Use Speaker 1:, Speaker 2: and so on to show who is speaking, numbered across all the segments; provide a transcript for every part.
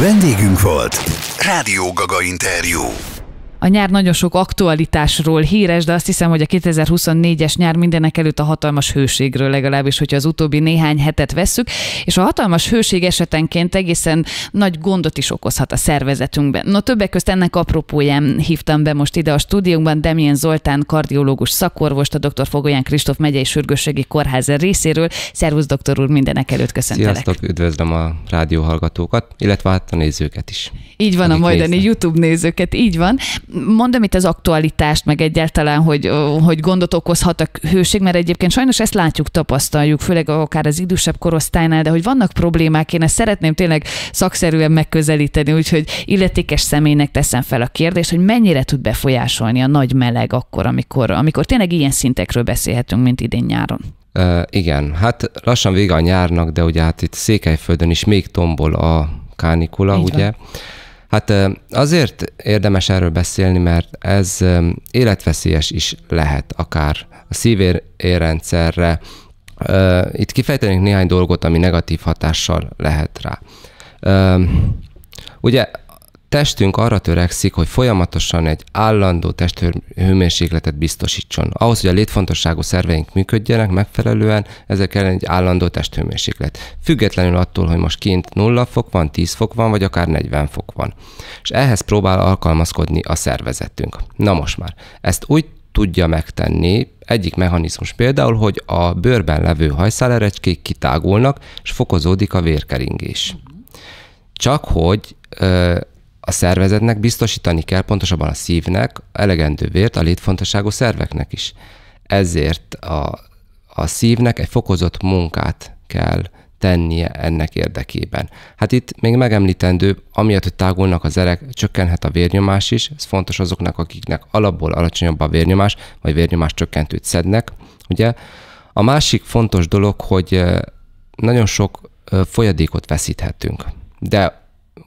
Speaker 1: Vendégünk volt Rádió Gaga interjú. A nyár nagyon sok aktualitásról híres, de azt hiszem, hogy a 2024-es nyár mindenek előtt a hatalmas hőségről legalábbis, hogyha az utóbbi néhány hetet vesszük, és a hatalmas hőség esetenként egészen nagy gondot is okozhat a szervezetünkben. No, többek közt ennek apropóján hívtam be most ide a stúdiumban Demien Zoltán kardiológus szakorvost, a dr. Fogolyán Kristóf megyei sürgősségi kórház részéről. Szervusz, doktor úr, mindenek előtt köszöntelek.
Speaker 2: Sziasztok, üdvözlöm a rádióhallgatókat, illetve hát a nézőket is.
Speaker 1: Így van, a majdani néznek. YouTube nézőket, így van mondom itt az aktualitást, meg egyáltalán, hogy, hogy gondot okozhat a hőség, mert egyébként sajnos ezt látjuk, tapasztaljuk, főleg akár az idősebb korosztálynál, de hogy vannak problémák, én ezt szeretném tényleg szakszerűen megközelíteni, úgyhogy illetékes személynek teszem fel a kérdést, hogy mennyire tud befolyásolni a nagy meleg akkor, amikor, amikor tényleg ilyen szintekről beszélhetünk, mint idén nyáron.
Speaker 2: Uh, igen, hát lassan vége a nyárnak, de ugye hát itt Székelyföldön is még tombol a kánikula, Így ugye? Van. Hát azért érdemes erről beszélni, mert ez életveszélyes is lehet, akár a szívérrendszerre. Itt kifejtenénk néhány dolgot, ami negatív hatással lehet rá. Ugye testünk arra törekszik, hogy folyamatosan egy állandó testhőmérsékletet biztosítson. Ahhoz, hogy a létfontosságú szerveink működjenek megfelelően, ezek ellen egy állandó testhőmérséklet. Függetlenül attól, hogy most kint 0 fok van, 10 fok van, vagy akár 40 fok van. És ehhez próbál alkalmazkodni a szervezetünk. Na most már. Ezt úgy tudja megtenni, egyik mechanizmus például, hogy a bőrben levő hajszálerecskék kitágulnak, és fokozódik a vérkeringés. Csak hogy a szervezetnek biztosítani kell, pontosabban a szívnek, elegendő vért a létfontosságú szerveknek is. Ezért a, a szívnek egy fokozott munkát kell tennie ennek érdekében. Hát itt még megemlítendő, amiatt, hogy tágulnak az erek, csökkenhet a vérnyomás is, ez fontos azoknak, akiknek alapból alacsonyabb a vérnyomás, vagy vérnyomás csökkentőt szednek, ugye? A másik fontos dolog, hogy nagyon sok folyadékot veszíthetünk, de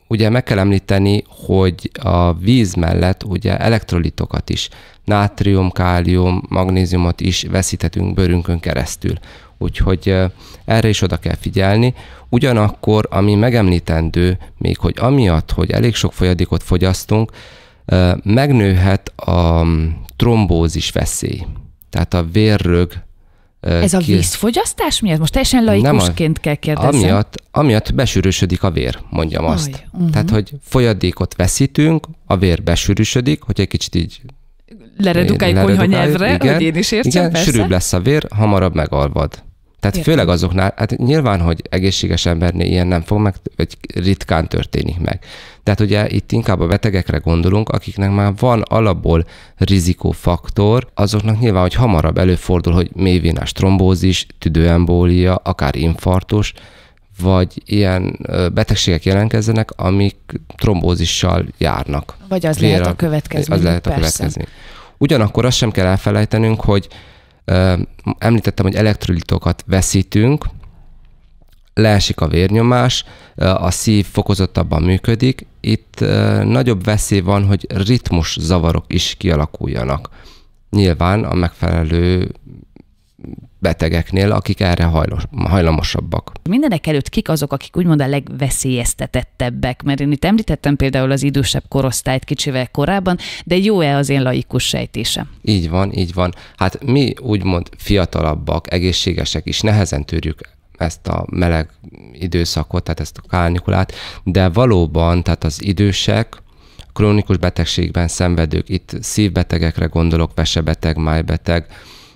Speaker 2: ugye meg kell említeni, hogy a víz mellett ugye elektrolitokat is, nátrium, kálium, magnéziumot is veszíthetünk bőrünkön keresztül. Úgyhogy erre is oda kell figyelni. Ugyanakkor, ami megemlítendő, még hogy amiatt, hogy elég sok folyadékot fogyasztunk, megnőhet a trombózis veszély. Tehát a vérrög ez a
Speaker 1: vízfogyasztás miatt? Most teljesen laikusként a... kell kérdezni. Amiatt,
Speaker 2: amiatt besűrűsödik a vér, mondjam Aj, azt. Uh-huh. Tehát, hogy folyadékot veszítünk, a vér besűrűsödik, hogy egy kicsit így
Speaker 1: leredukáljuk konyha nyelvre, igen, hogy én is értsem, igen, persze. sűrűbb lesz
Speaker 2: a vér, hamarabb megalvad. Tehát Értem. főleg azoknál, hát nyilván, hogy egészséges embernél ilyen nem fog meg, vagy ritkán történik meg. Tehát ugye itt inkább a betegekre gondolunk, akiknek már van alapból rizikófaktor, azoknak nyilván, hogy hamarabb előfordul, hogy mélyvénás trombózis, tüdőembólia, akár infarktus, vagy ilyen betegségek jelentkezzenek, amik trombózissal járnak. Vagy az Véra, lehet a következmény. Az lehet a következmény. Ugyanakkor azt sem kell elfelejtenünk, hogy ö, említettem, hogy elektrolitokat veszítünk, leesik a vérnyomás, eh, a szív fokozottabban működik, itt eh, nagyobb veszély van, hogy ritmus zavarok is kialakuljanak. Nyilván a megfelelő betegeknél, akik erre hajlos, hajlamosabbak.
Speaker 1: Mindenek előtt kik azok, akik úgymond a legveszélyeztetettebbek? Mert én itt említettem például az idősebb korosztályt kicsivel korábban, de jó-e az én laikus sejtése?
Speaker 2: Így van, így van. Hát mi úgymond fiatalabbak, egészségesek is nehezen tűrjük ezt a meleg időszakot, tehát ezt a kárnikulát, de valóban, tehát az idősek, krónikus betegségben szenvedők, itt szívbetegekre gondolok, vesebeteg, májbeteg,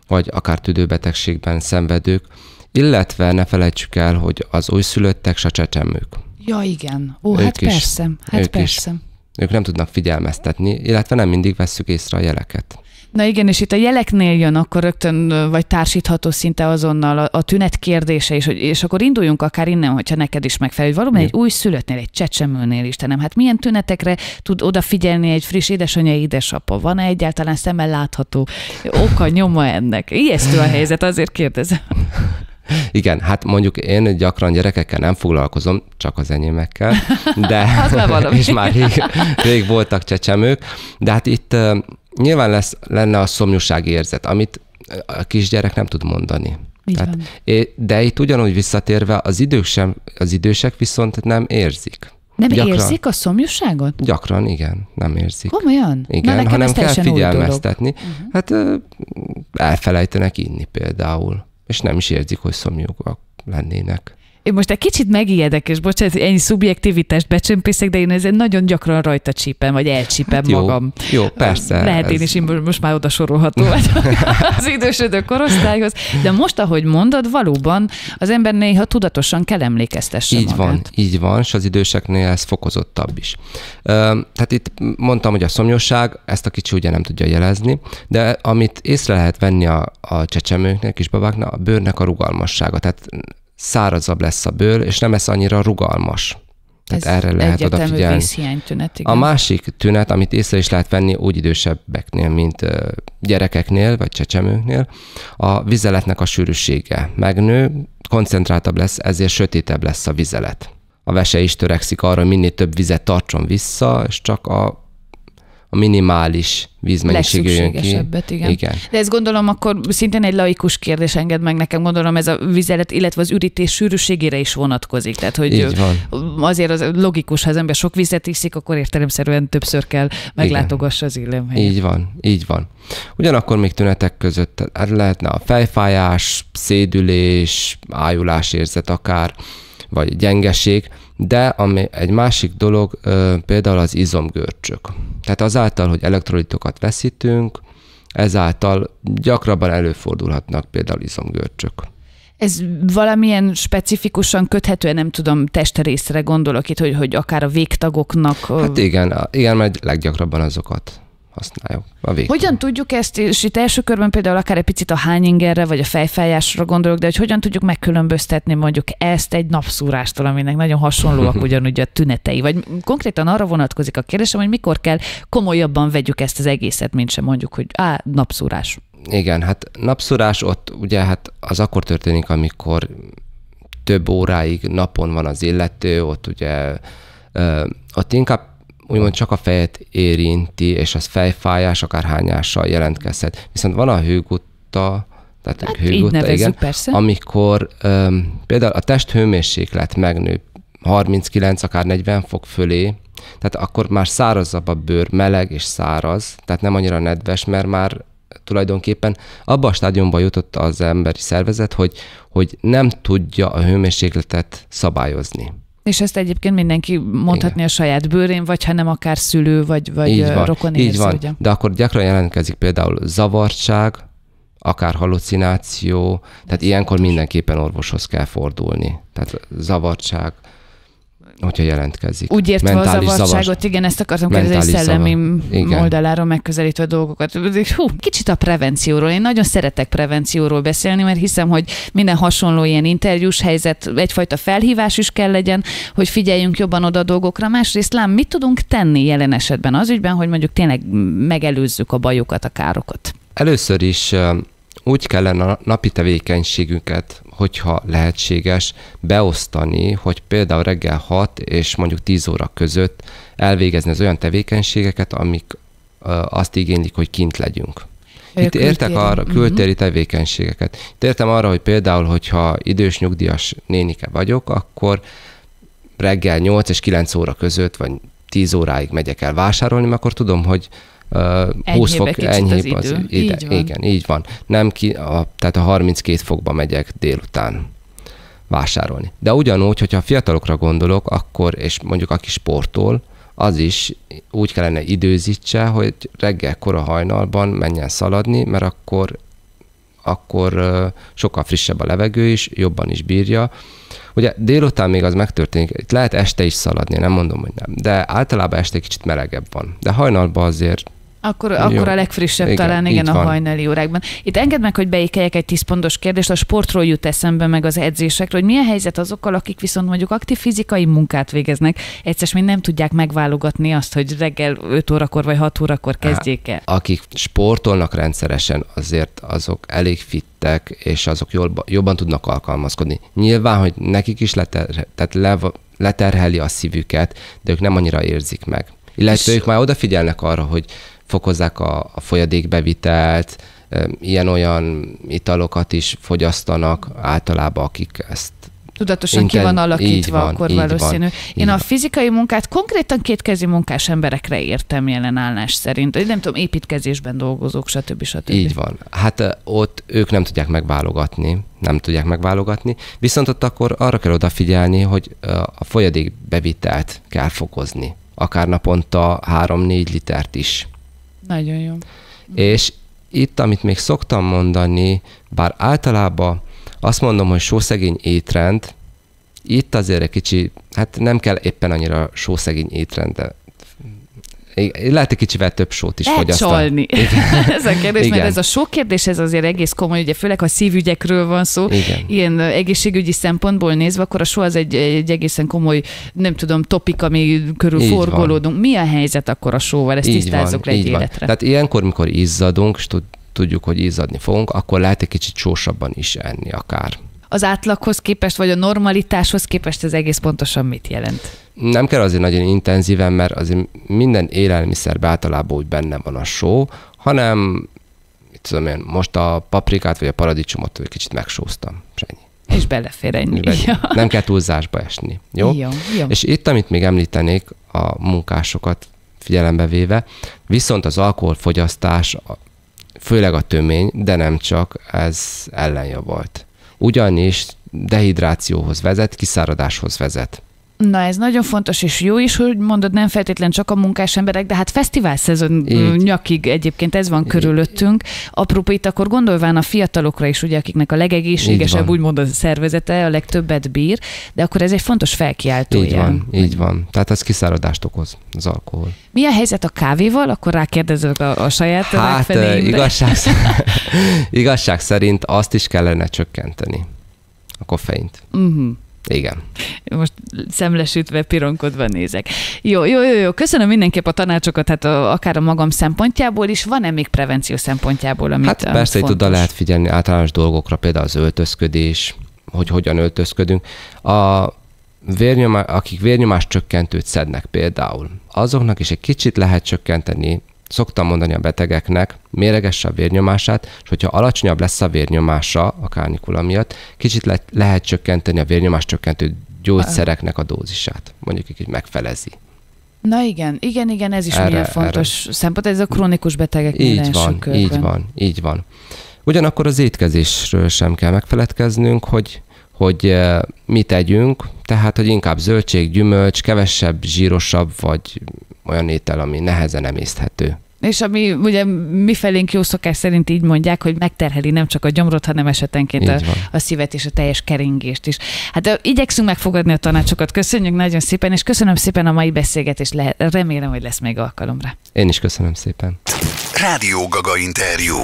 Speaker 2: vagy akár tüdőbetegségben szenvedők, illetve ne felejtsük el, hogy az újszülöttek s a csecsemők.
Speaker 1: Ja, igen. Ó, ők hát is, persze, hát ők persze. Is,
Speaker 2: ők nem tudnak figyelmeztetni, illetve nem mindig vesszük észre a jeleket.
Speaker 1: Na igen, és itt a jeleknél jön, akkor rögtön vagy társítható szinte azonnal a, a tünet kérdése is, hogy, és akkor induljunk akár innen, hogyha neked is megfelel, hogy valóban egy új szülöttnél, egy csecsemőnél, Istenem, hát milyen tünetekre tud odafigyelni egy friss édesanyja, édesapa? Van-e egyáltalán szemmel látható oka, nyoma ennek? Ijesztő a helyzet, azért kérdezem.
Speaker 2: Igen, hát mondjuk én gyakran gyerekekkel nem foglalkozom, csak az enyémekkel, de és már rég, rég voltak csecsemők, de hát itt nyilván lesz, lenne a szomjúság érzet, amit a kisgyerek nem tud mondani. Tehát, de itt ugyanúgy visszatérve, az, idők sem, az idősek viszont nem érzik. Nem gyakran, érzik
Speaker 1: a szomjúságot?
Speaker 2: Gyakran, igen, nem érzik. Komolyan? Igen, Na, hanem kell figyelmeztetni. Uh-huh. Mhm. Hát elfelejtenek inni például, és nem is érzik, hogy szomjúak lennének.
Speaker 1: Én most egy kicsit megijedek, és bocsánat, ennyi szubjektivitást becsömpészek, de én ezért nagyon gyakran rajta csípem, vagy elcsípem hát jó,
Speaker 2: magam. Jó, persze. Lehet ez... én is,
Speaker 1: én most már oda sorolható az idősödő korosztályhoz. De most, ahogy mondod, valóban az ember néha tudatosan kell emlékeztesse Így magát. van,
Speaker 2: így van, és az időseknél ez fokozottabb is. Tehát itt mondtam, hogy a szomjosság, ezt a kicsi ugye nem tudja jelezni, de amit észre lehet venni a, a csecsemőknek, kisbabáknak, a bőrnek a rugalmassága. Tehát szárazabb lesz a bőr, és nem lesz annyira rugalmas.
Speaker 1: Tehát Ez erre lehet odafigyelni. Tünet, igen. A másik
Speaker 2: tünet, amit észre is lehet venni úgy idősebbeknél, mint gyerekeknél, vagy csecsemőknél, a vizeletnek a sűrűsége megnő, koncentráltabb lesz, ezért sötétebb lesz a vizelet. A vese is törekszik arra, hogy minél több vizet tartson vissza, és csak a a minimális vízmennyiség jön ki. Igen. igen.
Speaker 1: De ezt gondolom akkor szintén egy laikus kérdés enged meg nekem, gondolom ez a vizelet, illetve az ürítés sűrűségére is vonatkozik. Tehát, hogy Így van. azért az logikus, ha az ember sok vizet iszik, akkor értelemszerűen többször kell meglátogassa az illemhelyet. Így van,
Speaker 2: így van. Ugyanakkor még tünetek között hát lehetne a fejfájás, szédülés, ájulás érzet akár, vagy gyengeség, de ami egy másik dolog, például az izomgörcsök. Tehát azáltal, hogy elektrolitokat veszítünk, ezáltal gyakrabban előfordulhatnak például izomgörcsök.
Speaker 1: Ez valamilyen specifikusan köthető, nem tudom, testrészre gondolok itt, hogy, hogy akár
Speaker 2: a végtagoknak. Hát igen, igen, mert leggyakrabban azokat használjuk. A
Speaker 1: Hogyan tudjuk ezt, és itt első körben például akár egy picit a hányingerre, vagy a fejfájásra gondolok, de hogy hogyan tudjuk megkülönböztetni mondjuk ezt egy napszúrástól, aminek nagyon hasonlóak ugyanúgy a tünetei, vagy konkrétan arra vonatkozik a kérdésem, hogy mikor kell komolyabban vegyük ezt az egészet, mint sem mondjuk, hogy á, napszúrás.
Speaker 2: Igen, hát napszúrás ott ugye hát az akkor történik, amikor több óráig napon van az illető, ott ugye ott inkább úgymond csak a fejet érinti, és az fejfájás, akár hányással jelentkezhet. Viszont van a hőgutta, tehát hát hőgutta, igen, persze. amikor um, például a test hőmérséklet megnő 39, akár 40 fok fölé, tehát akkor már szárazabb a bőr, meleg és száraz, tehát nem annyira nedves, mert már tulajdonképpen abba a stádiumba jutott az emberi szervezet, hogy, hogy nem tudja a hőmérsékletet szabályozni.
Speaker 1: És ezt egyébként mindenki mondhatni Igen. a saját bőrén, vagy ha nem akár szülő, vagy, vagy így van, rokon Így van, ugye?
Speaker 2: de akkor gyakran jelentkezik például zavartság, akár halucináció, tehát ilyenkor mindenképpen orvoshoz kell fordulni. Tehát zavartság, hogyha jelentkezik. Úgy értve a zavarságot, zavar... igen, ezt akartam kérdezni, hogy szellemi igen.
Speaker 1: oldaláról megközelítve dolgokat. Hú, kicsit a prevencióról. Én nagyon szeretek prevencióról beszélni, mert hiszem, hogy minden hasonló ilyen interjús helyzet, egyfajta felhívás is kell legyen, hogy figyeljünk jobban oda a dolgokra. Másrészt lám, mit tudunk tenni jelen esetben az ügyben, hogy mondjuk tényleg megelőzzük a bajokat, a károkat?
Speaker 2: Először is úgy kellene a napi tevékenységünket hogyha lehetséges, beosztani, hogy például reggel 6 és mondjuk 10 óra között elvégezni az olyan tevékenységeket, amik azt igénylik, hogy kint legyünk. Itt kültéri. értek arra, mhm. kültéri uh-huh. tevékenységeket. Itt értem arra, hogy például, hogyha idős nyugdíjas nénike vagyok, akkor reggel 8 és 9 óra között, vagy 10 óráig megyek el vásárolni, mert akkor tudom, hogy uh, 20 fok enyhébb az, idő. az idő. Így ide, van. Igen, így van. Nem ki, a, tehát a 32 fokba megyek délután vásárolni. De ugyanúgy, hogyha a fiatalokra gondolok, akkor, és mondjuk aki sportol, az is úgy kellene időzítse, hogy reggel kora hajnalban menjen szaladni, mert akkor akkor sokkal frissebb a levegő is, jobban is bírja. Ugye délután még az megtörténik, itt lehet este is szaladni, nem mondom, hogy nem, de általában este kicsit melegebb van. De hajnalban azért
Speaker 1: akkor, akkor a legfrissebb igen, talán, igen, a hajnali órákban. Itt engedd meg, hogy beékeljek egy tíz pontos kérdést, a sportról jut eszembe meg az edzésekről, hogy milyen helyzet azokkal, akik viszont mondjuk aktív fizikai munkát végeznek, egyszerűen még nem tudják megválogatni azt, hogy reggel 5 órakor vagy 6 órakor hát, kezdjék el.
Speaker 2: Akik sportolnak rendszeresen, azért azok elég fit és azok jobban, jobban tudnak alkalmazkodni. Nyilván, hogy nekik is leter, tehát le, leterheli a szívüket, de ők nem annyira érzik meg. Illetve és... ők már odafigyelnek arra, hogy fokozzák a, a folyadékbevitelt, ilyen-olyan italokat is fogyasztanak általában, akik ezt
Speaker 1: Tudatosan Inten, ki van alakítva, van, akkor valószínű. Van, Én a fizikai munkát konkrétan kétkezi munkás emberekre értem jelen állás szerint. Én nem tudom, építkezésben dolgozók, stb. stb. Így
Speaker 2: van. Hát ott ők nem tudják megválogatni, nem tudják megválogatni, viszont ott akkor arra kell odafigyelni, hogy a folyadékbevitelt kell fokozni. Akár naponta 3-4 litert is nagyon jó. És itt, amit még szoktam mondani, bár általában azt mondom, hogy sószegény étrend, itt azért egy kicsi, hát nem kell éppen annyira sószegény étrendre lehet egy kicsivel több sót is fogyasztani. csalni. ez a kérdés, Igen. mert ez a
Speaker 1: sok kérdés, ez azért egész komoly, ugye főleg, ha szívügyekről van szó, Igen. ilyen egészségügyi szempontból nézve, akkor a só az egy, egy egészen komoly, nem tudom, topik, ami
Speaker 2: körül így forgolódunk.
Speaker 1: Van. Mi a helyzet akkor a sóval? Ezt így tisztázzuk van, le egy életre. Van.
Speaker 2: Tehát ilyenkor, mikor izzadunk, és tudjuk, hogy izzadni fogunk, akkor lehet egy kicsit sósabban is enni akár.
Speaker 1: Az átlaghoz képest, vagy a normalitáshoz képest ez egész pontosan mit jelent?
Speaker 2: nem kell azért nagyon intenzíven, mert azért minden élelmiszer általában úgy benne van a só, hanem tudom én, most a paprikát vagy a paradicsomot egy kicsit megsóztam, és ennyi.
Speaker 1: És belefér ennyi. És ja.
Speaker 2: Nem kell túlzásba esni. Jó? Jó, jó? És itt, amit még említenék, a munkásokat figyelembe véve, viszont az alkoholfogyasztás, főleg a tömény, de nem csak, ez ellenja volt. Ugyanis dehidrációhoz vezet, kiszáradáshoz vezet.
Speaker 1: Na ez nagyon fontos, és jó is, hogy mondod, nem feltétlen csak a munkás emberek, de hát fesztivál szezon Így. Mm, nyakig egyébként ez van Így. körülöttünk. Apropó itt akkor gondolván a fiatalokra is, ugye, akiknek a legegészségesebb, úgymond a szervezete a legtöbbet bír, de akkor ez egy fontos felkiáltó. Így van,
Speaker 2: így van. Tehát ez kiszáradást okoz, az alkohol.
Speaker 1: Mi a helyzet a kávéval? Akkor rákérdezek a, a saját Hát eh, igazság,
Speaker 2: igazság szerint azt is kellene csökkenteni, a koffeint.
Speaker 1: Uh-huh. Igen szemlesütve, pironkodva nézek. Jó, jó, jó, jó. Köszönöm mindenképp a tanácsokat, hát a, akár a magam szempontjából is. Van-e még prevenció szempontjából, amit Hát persze, itt oda lehet
Speaker 2: figyelni általános dolgokra, például az öltözködés, hogy hogyan öltözködünk. A vérnyomás, akik vérnyomás csökkentőt szednek például, azoknak is egy kicsit lehet csökkenteni szoktam mondani a betegeknek, méregesse a vérnyomását, és hogyha alacsonyabb lesz a vérnyomása a kánikula miatt, kicsit le- lehet csökkenteni a vérnyomás csökkentő gyógyszereknek a dózisát, mondjuk így megfelezi.
Speaker 1: Na igen, igen, igen, ez is erre, milyen fontos erre. szempont, ez a krónikus betegek Így van, körben. így van,
Speaker 2: így van. Ugyanakkor az étkezésről sem kell megfeledkeznünk, hogy, hogy eh, mit tegyünk, tehát, hogy inkább zöldség, gyümölcs, kevesebb, zsírosabb, vagy olyan étel, ami nehezen emészthető.
Speaker 1: És ami ugye mi jó szokás szerint így mondják, hogy megterheli nem csak a gyomrot, hanem esetenként a, a szívet és a teljes keringést is. Hát igyekszünk megfogadni a tanácsokat. Köszönjük nagyon szépen, és köszönöm szépen a mai beszélgetést. Le- remélem, hogy lesz még alkalomra.
Speaker 2: Én is köszönöm szépen. Rádió Gaga
Speaker 1: interjú.